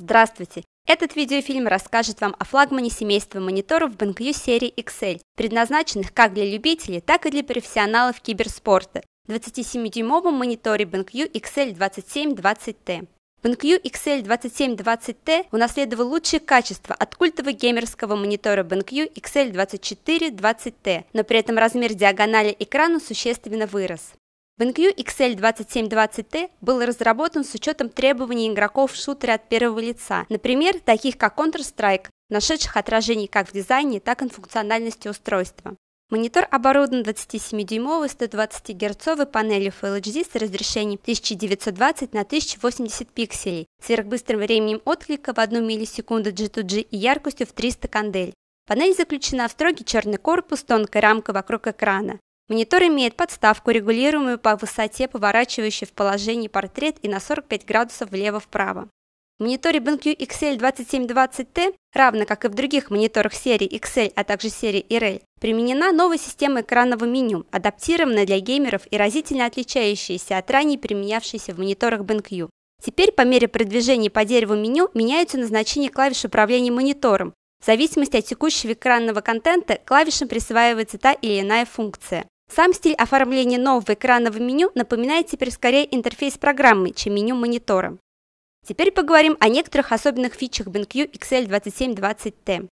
Здравствуйте! Этот видеофильм расскажет вам о флагмане семейства мониторов BenQ серии XL, предназначенных как для любителей, так и для профессионалов киберспорта, 27-дюймовом мониторе BenQ XL2720T. BenQ XL2720T унаследовал лучшие качества от культового геймерского монитора BenQ XL2420T, но при этом размер диагонали экрана существенно вырос. BenQ XL2720T был разработан с учетом требований игроков в шутеры от первого лица, например, таких как Counter-Strike, нашедших отражений как в дизайне, так и в функциональности устройства. Монитор оборудован 27-дюймовой 120 Гц панелью Full HD с разрешением 1920 на 1080 пикселей, сверхбыстрым временем отклика в 1 миллисекунду G2G и яркостью в 300 кандель. Панель заключена в строгий черный корпус, с тонкой рамкой вокруг экрана. Монитор имеет подставку, регулируемую по высоте, поворачивающую в положении портрет и на 45 градусов влево-вправо. В мониторе BenQ XL2720T, равно как и в других мониторах серии XL, а также серии RL, применена новая система экранного меню, адаптированная для геймеров и разительно отличающаяся от ранее применявшейся в мониторах BenQ. Теперь по мере продвижения по дереву меню меняются назначения клавиш управления монитором. В зависимости от текущего экранного контента клавишам присваивается та или иная функция. Сам стиль оформления нового экранного меню напоминает теперь скорее интерфейс программы, чем меню монитора. Теперь поговорим о некоторых особенных фичах BenQ XL2720T.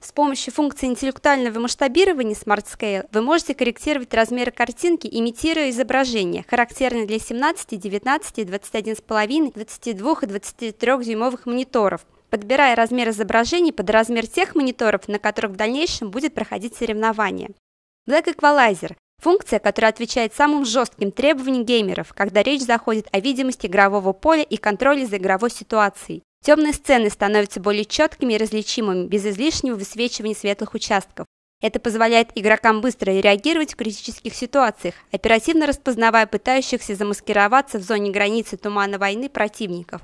С помощью функции интеллектуального масштабирования Smart Scale вы можете корректировать размеры картинки, имитируя изображение, характерное для 17, 19, 21,5, 22 и 23 дюймовых мониторов, подбирая размер изображений под размер тех мониторов, на которых в дальнейшем будет проходить соревнование. Black Equalizer Функция, которая отвечает самым жестким требованиям геймеров, когда речь заходит о видимости игрового поля и контроле за игровой ситуацией. Темные сцены становятся более четкими и различимыми, без излишнего высвечивания светлых участков. Это позволяет игрокам быстро реагировать в критических ситуациях, оперативно распознавая пытающихся замаскироваться в зоне границы тумана войны противников.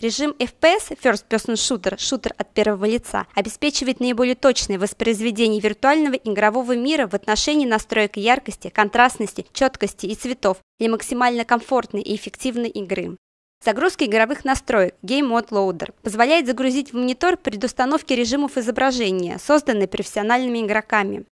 Режим FPS, First Person Shooter, шутер от первого лица, обеспечивает наиболее точное воспроизведение виртуального игрового мира в отношении настроек яркости, контрастности, четкости и цветов для максимально комфортной и эффективной игры. Загрузка игровых настроек Game Mode Loader позволяет загрузить в монитор предустановки режимов изображения, созданные профессиональными игроками.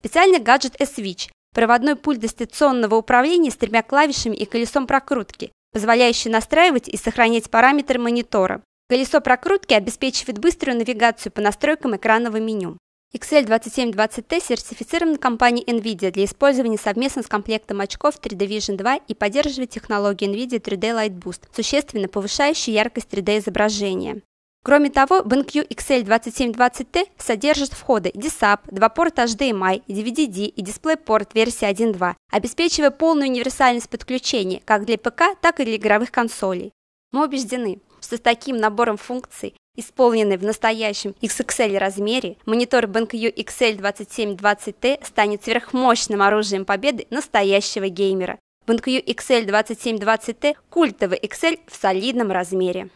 Специальный гаджет S-Switch – проводной пульт дистанционного управления с тремя клавишами и колесом прокрутки, позволяющий настраивать и сохранять параметры монитора. Колесо прокрутки обеспечивает быструю навигацию по настройкам экранного меню. Excel 2720T сертифицирован компанией NVIDIA для использования совместно с комплектом очков 3D Vision 2 и поддерживает технологию NVIDIA 3D Light Boost, существенно повышающую яркость 3D изображения. Кроме того, BenQ XL2720T содержит входы DSAP, два порта HDMI, DVD и DisplayPort версии 1.2, обеспечивая полную универсальность подключения как для ПК, так и для игровых консолей. Мы убеждены, что с таким набором функций, исполненный в настоящем XXL размере, монитор BenQ XL2720T станет сверхмощным оружием победы настоящего геймера. BenQ XL2720T – культовый Excel в солидном размере.